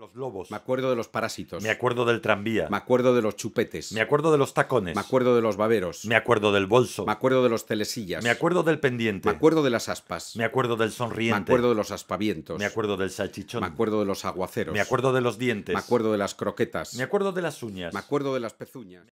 Los lobos. Me acuerdo de los parásitos. Me acuerdo del tranvía. Me acuerdo de los chupetes. Me acuerdo de los tacones. Me acuerdo de los baberos. Me acuerdo del bolso. Me acuerdo de los telesillas. Me acuerdo del pendiente. Me acuerdo de las aspas. Me acuerdo del sonriente. Me acuerdo de los aspavientos. Me acuerdo del salchichón. Me acuerdo de los aguaceros. Me acuerdo de los dientes. Me acuerdo de las croquetas. Me acuerdo de las uñas. Me acuerdo de las pezuñas.